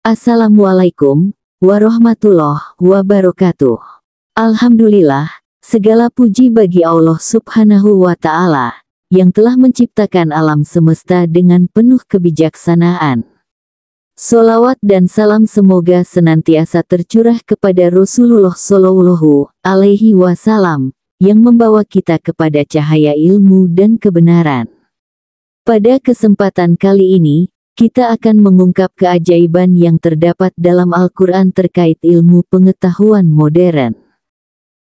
Assalamualaikum warahmatullahi wabarakatuh. Alhamdulillah, segala puji bagi Allah Subhanahu wa Ta'ala yang telah menciptakan alam semesta dengan penuh kebijaksanaan. Solawat dan salam semoga senantiasa tercurah kepada Rasulullah Shallallahu Alaihi Wasallam yang membawa kita kepada cahaya ilmu dan kebenaran. Pada kesempatan kali ini, kita akan mengungkap keajaiban yang terdapat dalam Al-Quran terkait ilmu pengetahuan modern.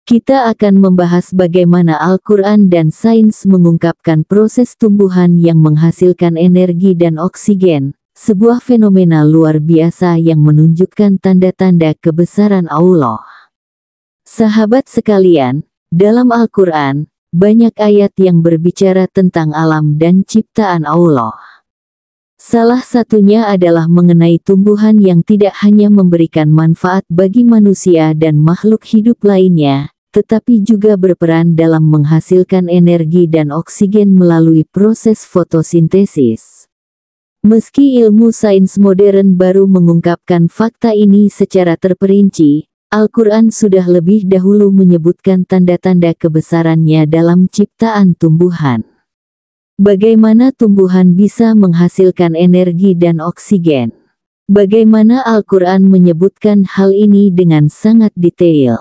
Kita akan membahas bagaimana Al-Quran dan sains mengungkapkan proses tumbuhan yang menghasilkan energi dan oksigen, sebuah fenomena luar biasa yang menunjukkan tanda-tanda kebesaran Allah. Sahabat sekalian, dalam Al-Quran, banyak ayat yang berbicara tentang alam dan ciptaan Allah. Salah satunya adalah mengenai tumbuhan yang tidak hanya memberikan manfaat bagi manusia dan makhluk hidup lainnya, tetapi juga berperan dalam menghasilkan energi dan oksigen melalui proses fotosintesis. Meski ilmu sains modern baru mengungkapkan fakta ini secara terperinci, Al-Quran sudah lebih dahulu menyebutkan tanda-tanda kebesarannya dalam ciptaan tumbuhan. Bagaimana tumbuhan bisa menghasilkan energi dan oksigen? Bagaimana Al-Quran menyebutkan hal ini dengan sangat detail.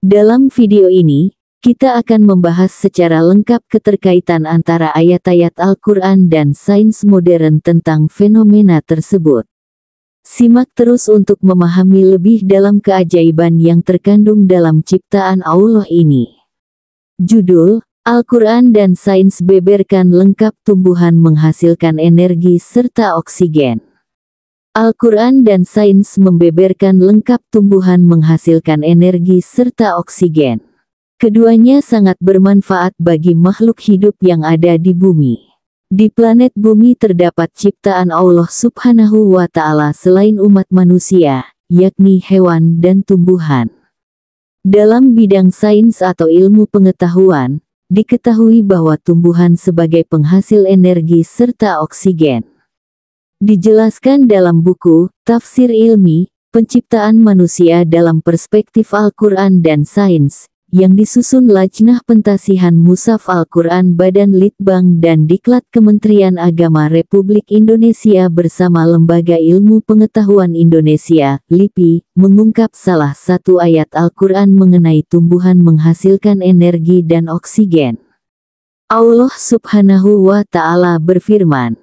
Dalam video ini, kita akan membahas secara lengkap keterkaitan antara ayat-ayat Al-Quran dan sains modern tentang fenomena tersebut. Simak terus untuk memahami lebih dalam keajaiban yang terkandung dalam ciptaan Allah ini. Judul, Al-Quran dan sains beberkan lengkap tumbuhan menghasilkan energi serta oksigen. Al-Quran dan sains membeberkan lengkap tumbuhan menghasilkan energi serta oksigen. Keduanya sangat bermanfaat bagi makhluk hidup yang ada di bumi. Di planet bumi terdapat ciptaan Allah subhanahu wa ta'ala selain umat manusia, yakni hewan dan tumbuhan. Dalam bidang sains atau ilmu pengetahuan, diketahui bahwa tumbuhan sebagai penghasil energi serta oksigen. Dijelaskan dalam buku, Tafsir Ilmi, Penciptaan Manusia dalam Perspektif Al-Quran dan Sains, yang disusun Lajnah Pentasihan Musaf Al-Quran Badan Litbang dan Diklat Kementerian Agama Republik Indonesia bersama Lembaga Ilmu Pengetahuan Indonesia, LIPI, mengungkap salah satu ayat Al-Quran mengenai tumbuhan menghasilkan energi dan oksigen. Allah Subhanahu wa Ta'ala berfirman,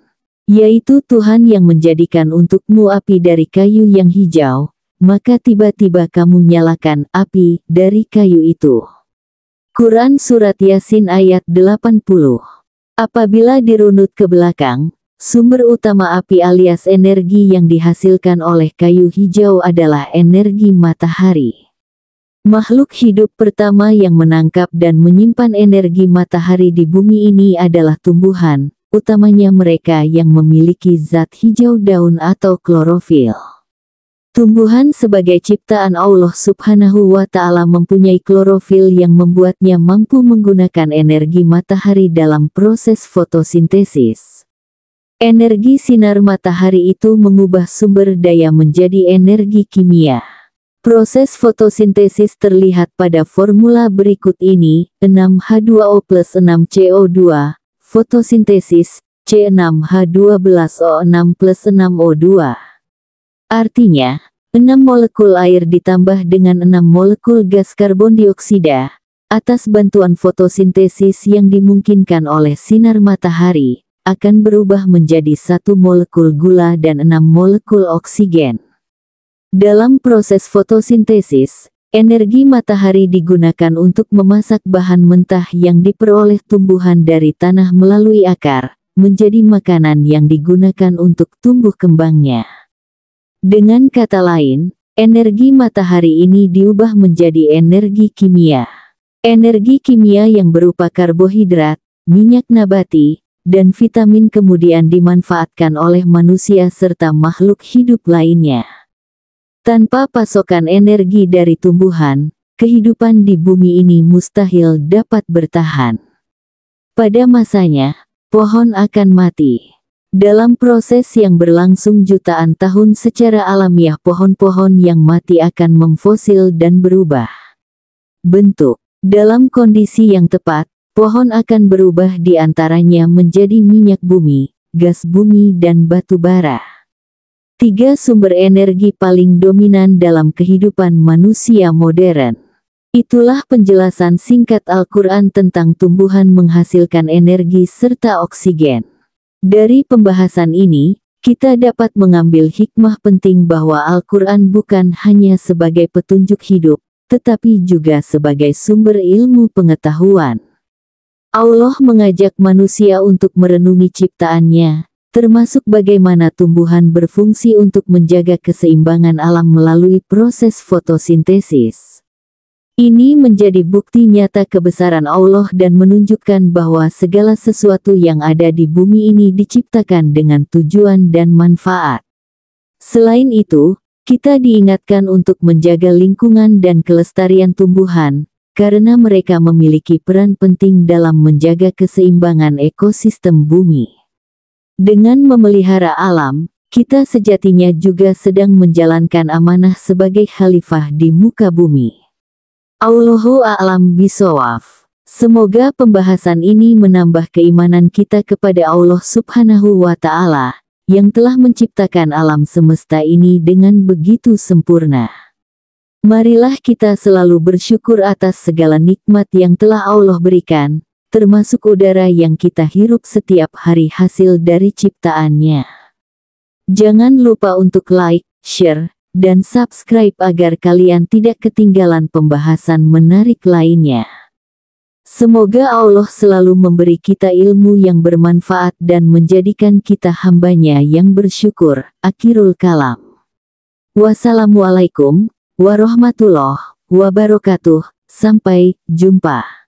yaitu Tuhan yang menjadikan untukmu api dari kayu yang hijau, maka tiba-tiba kamu nyalakan api dari kayu itu. Quran Surat Yasin ayat 80 Apabila dirunut ke belakang, sumber utama api alias energi yang dihasilkan oleh kayu hijau adalah energi matahari. Makhluk hidup pertama yang menangkap dan menyimpan energi matahari di bumi ini adalah tumbuhan, utamanya mereka yang memiliki zat hijau daun atau klorofil. Tumbuhan sebagai ciptaan Allah subhanahu wa ta'ala mempunyai klorofil yang membuatnya mampu menggunakan energi matahari dalam proses fotosintesis. Energi sinar matahari itu mengubah sumber daya menjadi energi kimia. Proses fotosintesis terlihat pada formula berikut ini, 6H2O plus 6CO2, fotosintesis, C6H12O6 plus 6O2. Artinya, 6 molekul air ditambah dengan 6 molekul gas karbon dioksida atas bantuan fotosintesis yang dimungkinkan oleh sinar matahari akan berubah menjadi satu molekul gula dan 6 molekul oksigen. Dalam proses fotosintesis, energi matahari digunakan untuk memasak bahan mentah yang diperoleh tumbuhan dari tanah melalui akar, menjadi makanan yang digunakan untuk tumbuh kembangnya. Dengan kata lain, energi matahari ini diubah menjadi energi kimia. Energi kimia yang berupa karbohidrat, minyak nabati, dan vitamin kemudian dimanfaatkan oleh manusia serta makhluk hidup lainnya. Tanpa pasokan energi dari tumbuhan, kehidupan di bumi ini mustahil dapat bertahan. Pada masanya, pohon akan mati. Dalam proses yang berlangsung jutaan tahun secara alamiah pohon-pohon yang mati akan memfosil dan berubah. Bentuk Dalam kondisi yang tepat, pohon akan berubah di antaranya menjadi minyak bumi, gas bumi dan batu bara. Tiga sumber energi paling dominan dalam kehidupan manusia modern. Itulah penjelasan singkat Al-Quran tentang tumbuhan menghasilkan energi serta oksigen. Dari pembahasan ini, kita dapat mengambil hikmah penting bahwa Al-Quran bukan hanya sebagai petunjuk hidup, tetapi juga sebagai sumber ilmu pengetahuan. Allah mengajak manusia untuk merenungi ciptaannya, termasuk bagaimana tumbuhan berfungsi untuk menjaga keseimbangan alam melalui proses fotosintesis. Ini menjadi bukti nyata kebesaran Allah dan menunjukkan bahwa segala sesuatu yang ada di bumi ini diciptakan dengan tujuan dan manfaat. Selain itu, kita diingatkan untuk menjaga lingkungan dan kelestarian tumbuhan, karena mereka memiliki peran penting dalam menjaga keseimbangan ekosistem bumi. Dengan memelihara alam, kita sejatinya juga sedang menjalankan amanah sebagai khalifah di muka bumi. Allahu a'lam bisawaf. Semoga pembahasan ini menambah keimanan kita kepada Allah Subhanahu wa taala yang telah menciptakan alam semesta ini dengan begitu sempurna. Marilah kita selalu bersyukur atas segala nikmat yang telah Allah berikan, termasuk udara yang kita hirup setiap hari hasil dari ciptaannya. Jangan lupa untuk like, share, dan subscribe agar kalian tidak ketinggalan pembahasan menarik lainnya. Semoga Allah selalu memberi kita ilmu yang bermanfaat dan menjadikan kita hambanya yang bersyukur. Akhirul kalam. Wassalamualaikum warahmatullahi wabarakatuh. Sampai jumpa.